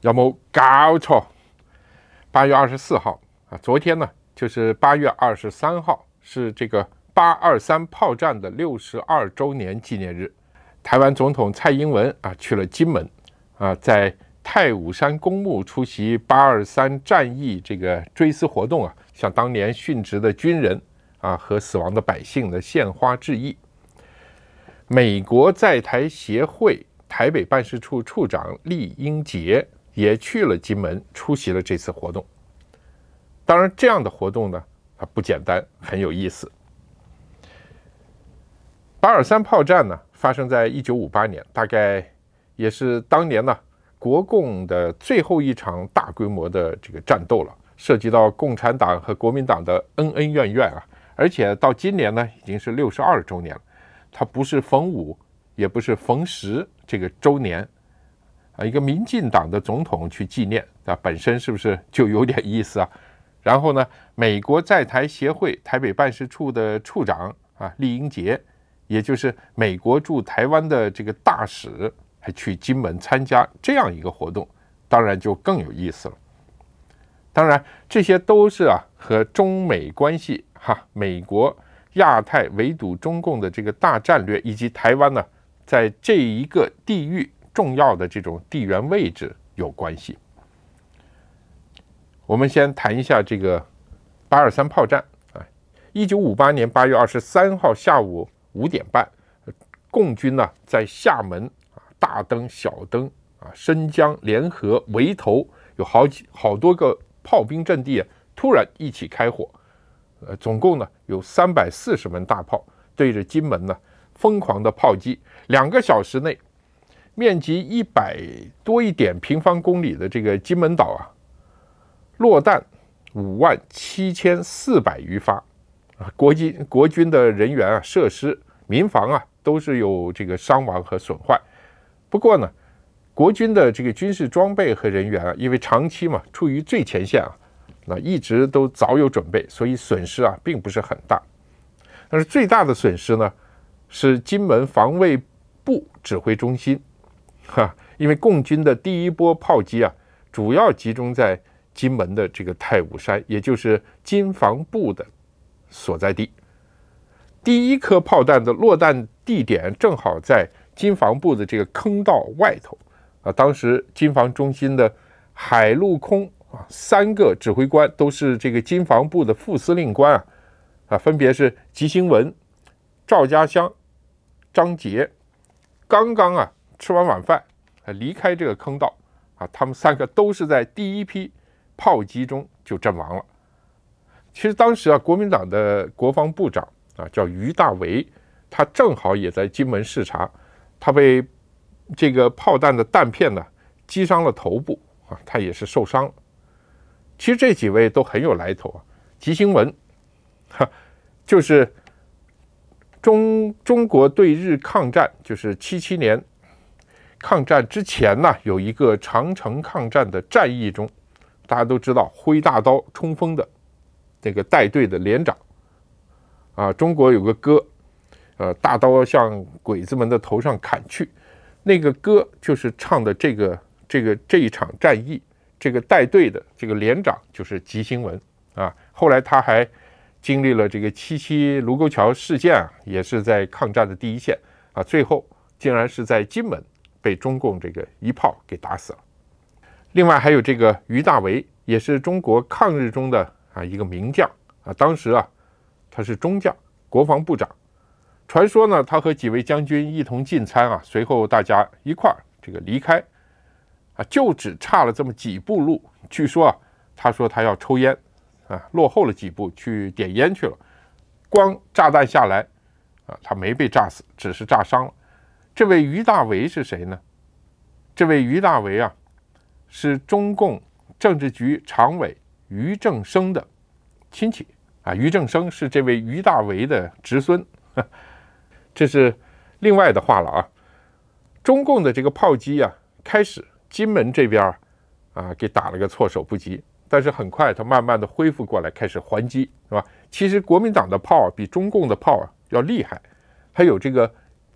要么搞错。八月二十四号啊，昨天呢，就是八月二十三号，是这个八二三炮战的六十二周年纪念日。台湾总统蔡英文啊去了金门啊，在太武山公墓出席八二三战役这个追思活动啊，向当年殉职的军人啊和死亡的百姓的献花致意。美国在台协会台北办事处处长厉英杰。也去了金门出席了这次活动。当然，这样的活动呢，它不简单，很有意思。八二三炮战呢，发生在一九五八年，大概也是当年呢国共的最后一场大规模的这个战斗了，涉及到共产党和国民党的恩恩怨怨啊。而且到今年呢，已经是六十二周年了，它不是逢五，也不是逢十这个周年。啊，一个民进党的总统去纪念，啊，本身是不是就有点意思啊？然后呢，美国在台协会台北办事处的处长啊，厉英杰，也就是美国驻台湾的这个大使，还去金门参加这样一个活动，当然就更有意思了。当然，这些都是啊，和中美关系哈，美国亚太围堵中共的这个大战略，以及台湾呢，在这一个地域。重要的这种地缘位置有关系。我们先谈一下这个八二三炮战啊，一九五八年八月二十三号下午五点半，共军呢在厦门啊大登小登啊、申江联合围头有好几好多个炮兵阵地，突然一起开火，呃，总共呢有三百四十门大炮对着金门呢疯狂的炮击，两个小时内。面积一百多一点平方公里的这个金门岛啊，落弹五万七千四百余发，啊，国军国军的人员啊、设施、民房啊，都是有这个伤亡和损坏。不过呢，国军的这个军事装备和人员啊，因为长期嘛处于最前线啊，那一直都早有准备，所以损失啊并不是很大。但是最大的损失呢，是金门防卫部指挥中心。哈，因为共军的第一波炮击啊，主要集中在金门的这个太武山，也就是金防部的所在地。第一颗炮弹的落弹地点正好在金防部的这个坑道外头啊。当时金防中心的海陆空啊三个指挥官都是这个金防部的副司令官啊啊，分别是吉星文、赵家湘、张杰。刚刚啊。吃完晚饭，离开这个坑道，啊，他们三个都是在第一批炮击中就阵亡了。其实当时啊，国民党的国防部长啊，叫于大为，他正好也在金门视察，他被这个炮弹的弹片呢击伤了头部，啊，他也是受伤了。其实这几位都很有来头啊，吉星文，哈，就是中中国对日抗战，就是七七年。抗战之前呢，有一个长城抗战的战役中，大家都知道挥大刀冲锋的这个带队的连长，啊，中国有个歌，呃，大刀向鬼子们的头上砍去，那个歌就是唱的这个这个这一场战役，这个带队的这个连长就是吉星文啊。后来他还经历了这个七七卢沟桥事件啊，也是在抗战的第一线啊，最后竟然是在金门。被中共这个一炮给打死了。另外还有这个于大为，也是中国抗日中的啊一个名将啊。当时啊，他是中将、国防部长。传说呢，他和几位将军一同进餐啊，随后大家一块儿这个离开啊，就只差了这么几步路。据说啊，他说他要抽烟啊，落后了几步去点烟去了。光炸弹下来啊，他没被炸死，只是炸伤了。这位于大为是谁呢？这位于大为啊，是中共政治局常委于正生的亲戚啊。于正生是这位于大为的侄孙，这是另外的话了啊。中共的这个炮击啊，开始金门这边啊给打了个措手不及，但是很快他慢慢的恢复过来，开始还击，是吧？其实国民党的炮比中共的炮啊要厉害，还有这个。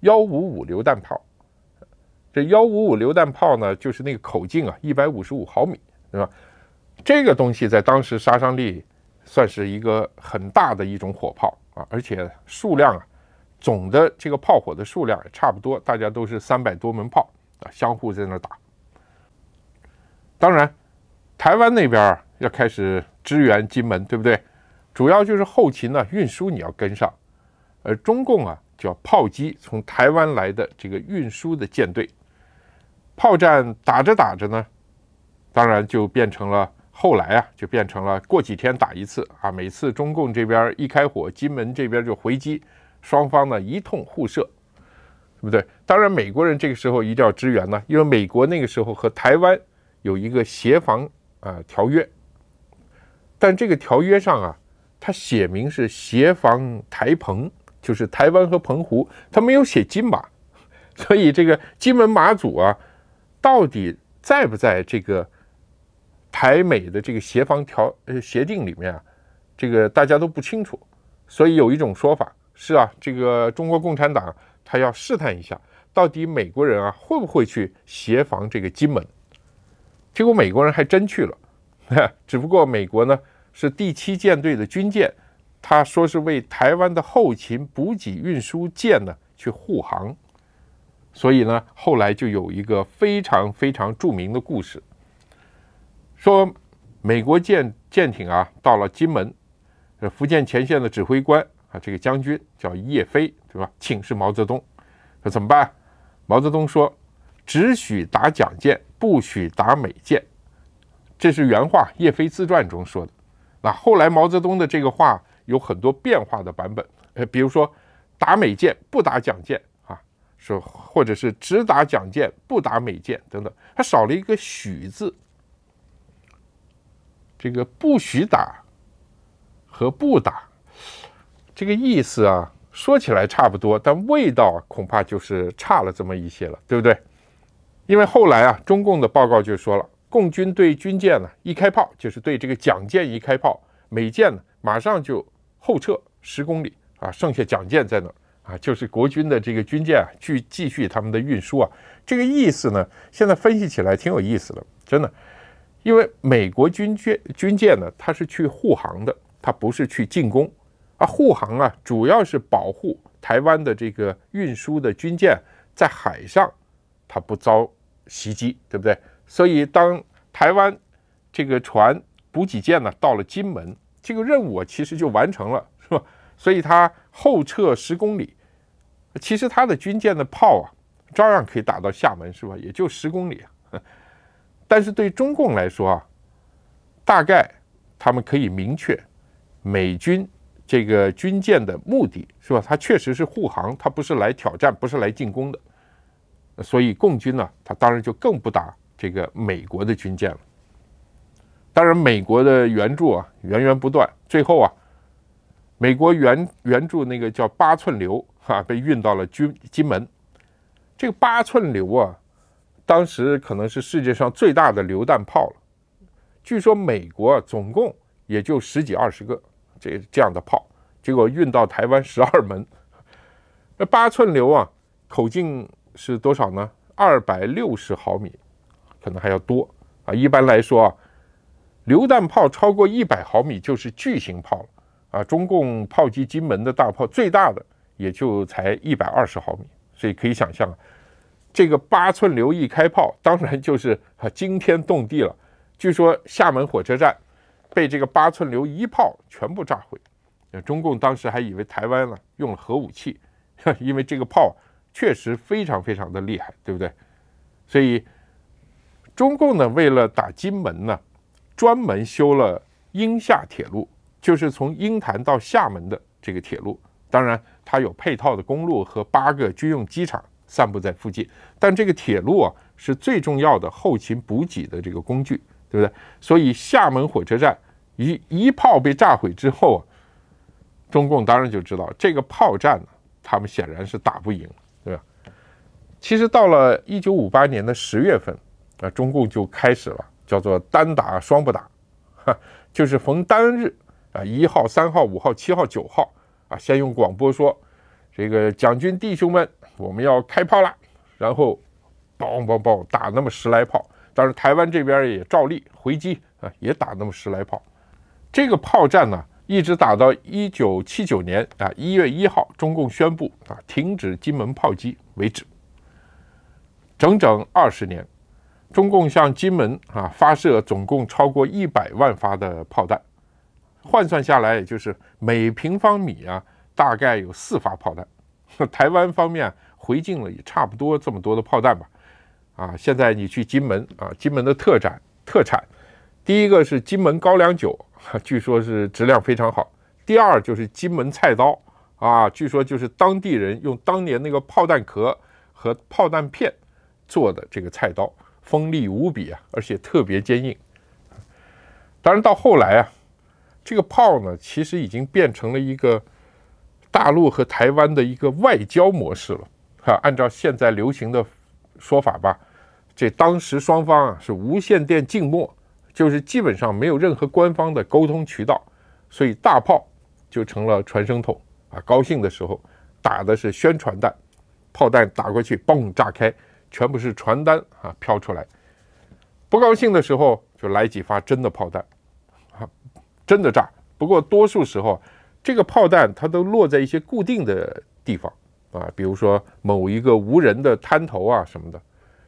幺五五榴弹炮，这幺五五榴弹炮呢，就是那个口径啊，一百五十五毫米，对吧？这个东西在当时杀伤力算是一个很大的一种火炮啊，而且数量啊，总的这个炮火的数量也差不多，大家都是三百多门炮啊，相互在那打。当然，台湾那边要开始支援金门，对不对？主要就是后勤呢，运输你要跟上，而中共啊。叫炮击从台湾来的这个运输的舰队，炮战打着打着呢，当然就变成了后来啊，就变成了过几天打一次啊，每次中共这边一开火，金门这边就回击，双方呢一通互射，对不对？当然美国人这个时候一定要支援呢，因为美国那个时候和台湾有一个协防啊条约，但这个条约上啊，它写明是协防台澎。就是台湾和澎湖，他没有写金马，所以这个金门马祖啊，到底在不在这个台美的这个协防条呃协定里面啊？这个大家都不清楚。所以有一种说法是啊，这个中国共产党他要试探一下，到底美国人啊会不会去协防这个金门？结果美国人还真去了，只不过美国呢是第七舰队的军舰。他说是为台湾的后勤补给运输舰呢去护航，所以呢，后来就有一个非常非常著名的故事，说美国舰舰艇啊到了金门，福建前线的指挥官啊，这个将军叫叶飞，对吧？请示毛泽东，说怎么办？毛泽东说，只许打蒋舰，不许打美舰，这是原话，叶飞自传中说的。那后来毛泽东的这个话。有很多变化的版本，呃，比如说打美舰不打蒋舰啊，是或者是只打蒋舰不打美舰等等，还少了一个“许”字。这个“不许打”和“不打”这个意思啊，说起来差不多，但味道恐怕就是差了这么一些了，对不对？因为后来啊，中共的报告就说了，共军对军舰呢，一开炮就是对这个蒋舰一开炮，美舰呢马上就。后撤十公里啊，剩下蒋舰在哪儿啊？就是国军的这个军舰啊，去继续他们的运输啊。这个意思呢，现在分析起来挺有意思的，真的。因为美国军舰军舰呢，它是去护航的，它不是去进攻啊。护航啊，主要是保护台湾的这个运输的军舰在海上，它不遭袭击，对不对？所以当台湾这个船补给舰呢，到了金门。这个任务啊，其实就完成了，是吧？所以他后撤十公里，其实他的军舰的炮啊，照样可以打到厦门，是吧？也就十公里。但是对中共来说啊，大概他们可以明确，美军这个军舰的目的，是吧？它确实是护航，它不是来挑战，不是来进攻的。所以共军呢，他当然就更不打这个美国的军舰了。当然，美国的援助啊源源不断。最后啊，美国援援助那个叫八寸流哈，被运到了军金门。这个八寸流啊，当时可能是世界上最大的榴弹炮了。据说美国总共也就十几二十个这这样的炮，结果运到台湾十二门。那八寸流啊，口径是多少呢？二百六十毫米，可能还要多啊。一般来说啊。榴弹炮超过一百毫米就是巨型炮了啊！中共炮击金门的大炮最大的也就才一百二十毫米，所以可以想象啊，这个八寸榴一开炮，当然就是啊惊天动地了。据说厦门火车站被这个八寸榴一炮全部炸毁，中共当时还以为台湾呢用了核武器，因为这个炮确实非常非常的厉害，对不对？所以中共呢，为了打金门呢。专门修了鹰厦铁路，就是从鹰潭到厦门的这个铁路。当然，它有配套的公路和八个军用机场散布在附近。但这个铁路啊，是最重要的后勤补给的这个工具，对不对？所以厦门火车站一一炮被炸毁之后啊，中共当然就知道这个炮战呢，他们显然是打不赢，对吧？其实到了一九五八年的十月份啊，中共就开始了。叫做单打双不打，哈，就是逢单日啊，一号、三号、五号、七号、九号啊，先用广播说，这个蒋军弟兄们，我们要开炮了，然后，梆梆梆打那么十来炮，当然台湾这边也照例回击啊，也打那么十来炮。这个炮战呢，一直打到一九七九年啊一月一号，中共宣布啊停止金门炮击为止，整整二十年。中共向金门啊发射总共超过一百万发的炮弹，换算下来也就是每平方米啊大概有四发炮弹。台湾方面回敬了也差不多这么多的炮弹吧？啊，现在你去金门啊，金门的特产特产，第一个是金门高粱酒，据说是质量非常好。第二就是金门菜刀啊，据说就是当地人用当年那个炮弹壳和炮弹片做的这个菜刀。锋利无比啊，而且特别坚硬。当然，到后来啊，这个炮呢，其实已经变成了一个大陆和台湾的一个外交模式了。哈，按照现在流行的说法吧，这当时双方啊是无线电静默，就是基本上没有任何官方的沟通渠道，所以大炮就成了传声筒啊。高兴的时候打的是宣传弹，炮弹打过去，嘣，炸开。全部是传单啊，飘出来。不高兴的时候就来几发真的炮弹，啊，真的炸。不过多数时候，这个炮弹它都落在一些固定的地方，啊，比如说某一个无人的滩头啊什么的。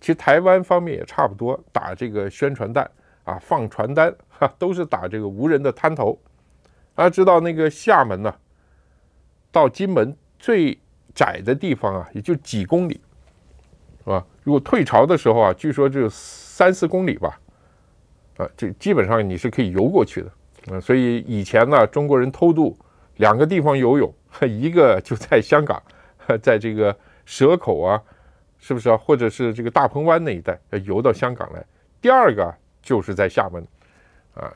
其实台湾方面也差不多，打这个宣传弹啊，放传单，哈、都是打这个无人的滩头。大家知道那个厦门呢，到金门最窄的地方啊，也就几公里。是吧？如果退潮的时候啊，据说只有三四公里吧，啊，这基本上你是可以游过去的。嗯，所以以前呢，中国人偷渡，两个地方游泳，一个就在香港，在这个蛇口啊，是不是啊？或者是这个大鹏湾那一带，要游到香港来。第二个就是在厦门，啊，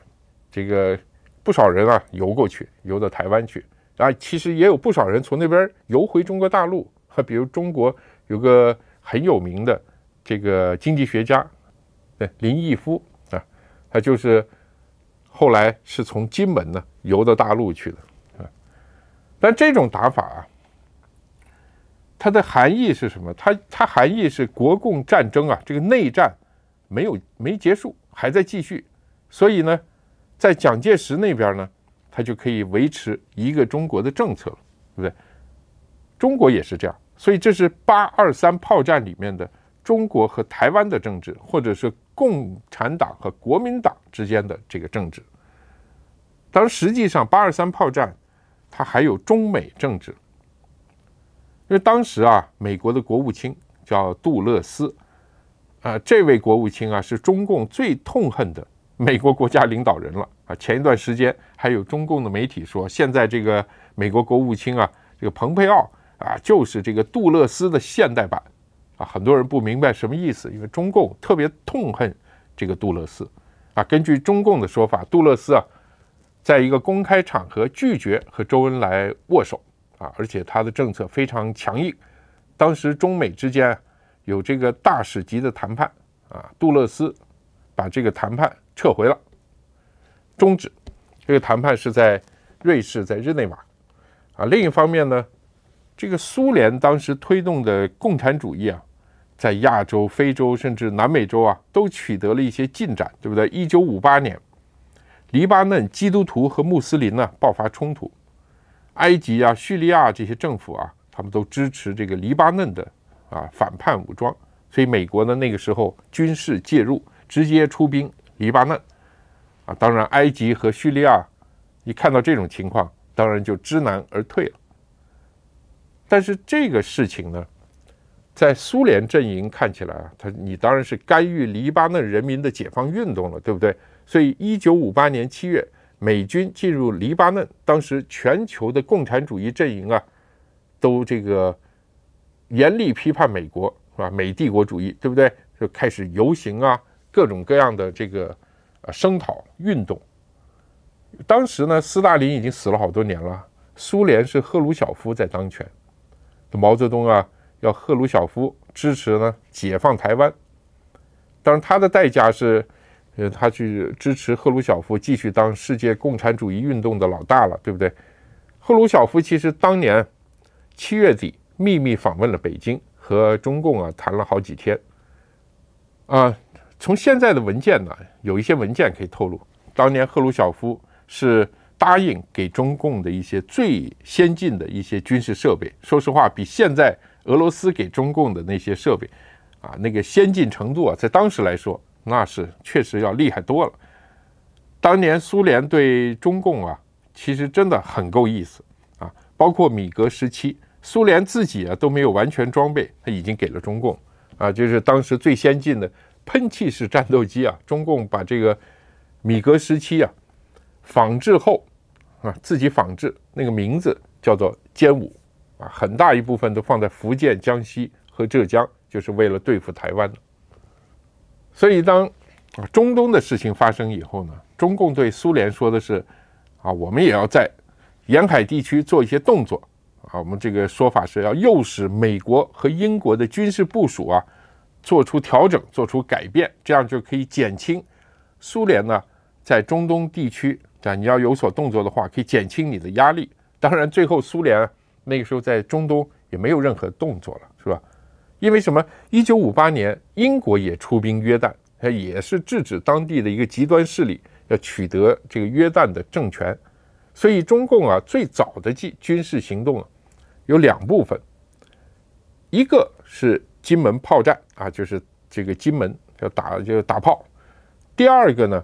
这个不少人啊游过去，游到台湾去。啊，其实也有不少人从那边游回中国大陆，哈，比如中国有个。很有名的这个经济学家，对林毅夫啊，他就是后来是从金门呢游到大陆去的啊。但这种打法啊，它的含义是什么？它它含义是国共战争啊，这个内战没有没结束，还在继续。所以呢，在蒋介石那边呢，他就可以维持一个中国的政策了，对不对？中国也是这样。所以这是八二三炮战里面的中国和台湾的政治，或者是共产党和国民党之间的这个政治。当实际上，八二三炮战，它还有中美政治，因为当时啊，美国的国务卿叫杜勒斯，啊，这位国务卿啊是中共最痛恨的美国国家领导人了啊。前一段时间还有中共的媒体说，现在这个美国国务卿啊，这个蓬佩奥。啊，就是这个杜勒斯的现代版，啊，很多人不明白什么意思，因为中共特别痛恨这个杜勒斯，啊，根据中共的说法，杜勒斯啊，在一个公开场合拒绝和周恩来握手，啊，而且他的政策非常强硬，当时中美之间有这个大使级的谈判，啊，杜勒斯把这个谈判撤回了，终止，这个谈判是在瑞士，在日内瓦，啊，另一方面呢。这个苏联当时推动的共产主义啊，在亚洲、非洲甚至南美洲啊，都取得了一些进展，对不对？一九五八年，黎巴嫩基督徒和穆斯林呢爆发冲突，埃及啊、叙利亚这些政府啊，他们都支持这个黎巴嫩的啊反叛武装，所以美国呢那个时候军事介入，直接出兵黎巴嫩啊，当然埃及和叙利亚一看到这种情况，当然就知难而退了。但是这个事情呢，在苏联阵营看起来啊，他你当然是干预黎巴嫩人民的解放运动了，对不对？所以，一九五八年七月，美军进入黎巴嫩。当时，全球的共产主义阵营啊，都这个严厉批判美国，是吧？美帝国主义，对不对？就开始游行啊，各种各样的这个呃声讨运动。当时呢，斯大林已经死了好多年了，苏联是赫鲁晓夫在当权。毛泽东啊，要赫鲁晓夫支持呢解放台湾，当然他的代价是，呃，他去支持赫鲁晓夫继续当世界共产主义运动的老大了，对不对？赫鲁晓夫其实当年七月底秘密访问了北京，和中共啊谈了好几天。啊，从现在的文件呢，有一些文件可以透露，当年赫鲁晓夫是。答应给中共的一些最先进的一些军事设备，说实话，比现在俄罗斯给中共的那些设备，啊，那个先进程度啊，在当时来说，那是确实要厉害多了。当年苏联对中共啊，其实真的很够意思啊，包括米格十七，苏联自己啊都没有完全装备，他已经给了中共啊，就是当时最先进的喷气式战斗机啊，中共把这个米格十七啊。仿制后，啊，自己仿制那个名字叫做歼五，啊，很大一部分都放在福建、江西和浙江，就是为了对付台湾。所以，当中东的事情发生以后呢，中共对苏联说的是，啊，我们也要在沿海地区做一些动作，啊，我们这个说法是要诱使美国和英国的军事部署啊，做出调整、做出改变，这样就可以减轻苏联呢在中东地区。啊，你要有所动作的话，可以减轻你的压力。当然，最后苏联那个时候在中东也没有任何动作了，是吧？因为什么？一九五八年，英国也出兵约旦，它也是制止当地的一个极端势力要取得这个约旦的政权。所以，中共啊，最早的计军事行动啊，有两部分，一个是金门炮战啊，就是这个金门要打，就打炮。第二个呢？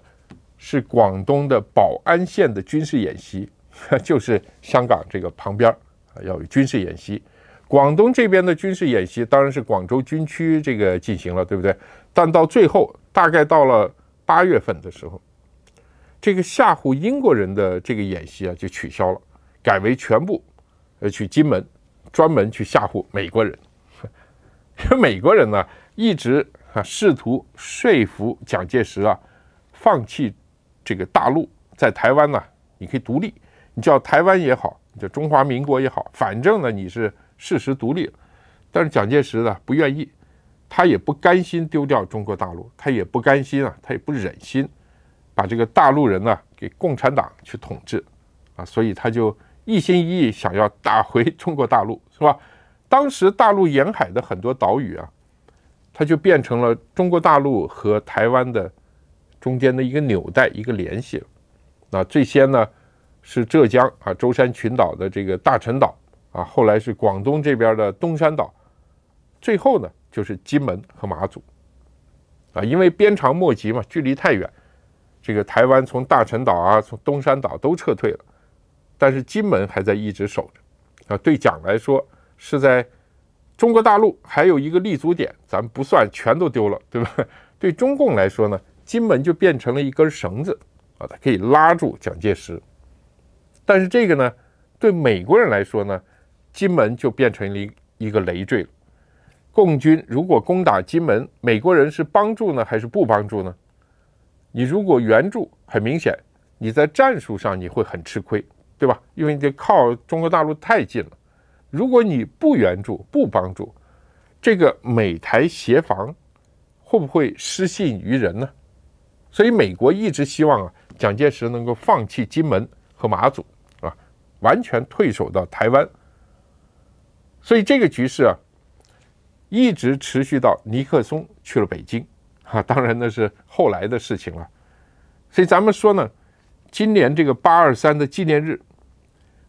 是广东的宝安县的军事演习，就是香港这个旁边啊要有军事演习。广东这边的军事演习当然是广州军区这个进行了，对不对？但到最后，大概到了八月份的时候，这个吓唬英国人的这个演习啊就取消了，改为全部呃去金门，专门去吓唬美国人。因 为美国人呢一直啊试图说服蒋介石啊放弃。这个大陆在台湾呢，你可以独立，你叫台湾也好，叫中华民国也好，反正呢你是事实独立。但是蒋介石呢不愿意，他也不甘心丢掉中国大陆，他也不甘心啊，他也不忍心把这个大陆人呢给共产党去统治啊，所以他就一心一意想要打回中国大陆，是吧？当时大陆沿海的很多岛屿啊，它就变成了中国大陆和台湾的。中间的一个纽带、一个联系了。那最先呢是浙江啊，舟山群岛的这个大陈岛啊，后来是广东这边的东山岛，最后呢就是金门和马祖啊。因为鞭长莫及嘛，距离太远，这个台湾从大陈岛啊、从东山岛都撤退了，但是金门还在一直守着啊。对蒋来说是在中国大陆还有一个立足点，咱不算全都丢了，对吧？对中共来说呢？金门就变成了一根绳子啊，它可以拉住蒋介石，但是这个呢，对美国人来说呢，金门就变成了一一个累赘了。共军如果攻打金门，美国人是帮助呢还是不帮助呢？你如果援助，很明显你在战术上你会很吃亏，对吧？因为你靠中国大陆太近了。如果你不援助、不帮助，这个美台协防会不会失信于人呢？所以美国一直希望啊，蒋介石能够放弃金门和马祖，啊，完全退守到台湾。所以这个局势啊，一直持续到尼克松去了北京，啊，当然那是后来的事情了。所以咱们说呢，今年这个八二三的纪念日，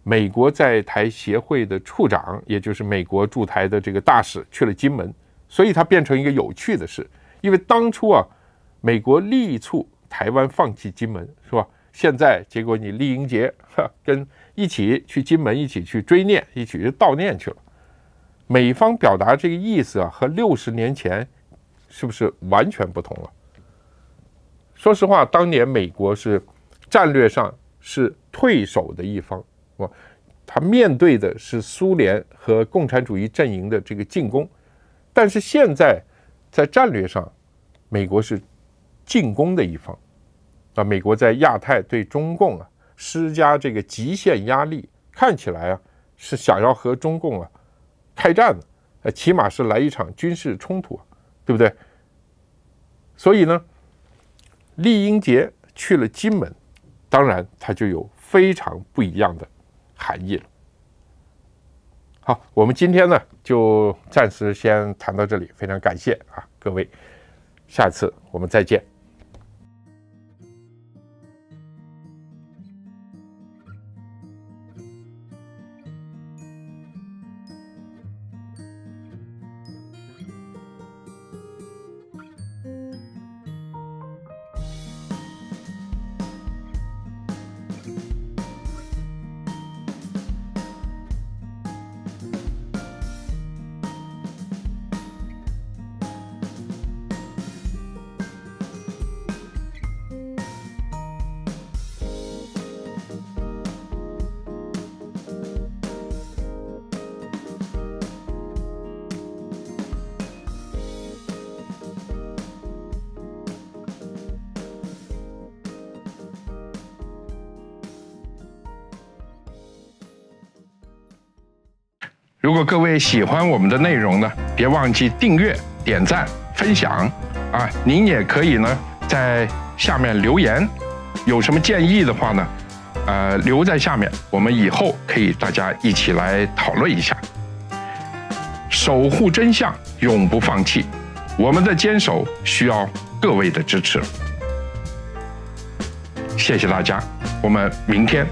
美国在台协会的处长，也就是美国驻台的这个大使去了金门，所以它变成一个有趣的事，因为当初啊。美国力促台湾放弃金门，是吧？现在结果你立英杰跟一起去金门，一起去追念，一起去悼念去了。美方表达这个意思啊，和六十年前是不是完全不同了？说实话，当年美国是战略上是退守的一方，哇，他面对的是苏联和共产主义阵营的这个进攻，但是现在在战略上，美国是。进攻的一方，啊，美国在亚太对中共啊施加这个极限压力，看起来啊是想要和中共啊开战的，呃，起码是来一场军事冲突，对不对？所以呢，李英杰去了金门，当然它就有非常不一样的含义了。好，我们今天呢就暂时先谈到这里，非常感谢啊各位，下次我们再见。如果各位喜欢我们的内容呢，别忘记订阅、点赞、分享啊！您也可以呢在下面留言，有什么建议的话呢，呃，留在下面，我们以后可以大家一起来讨论一下。守护真相，永不放弃，我们的坚守需要各位的支持。谢谢大家，我们明天。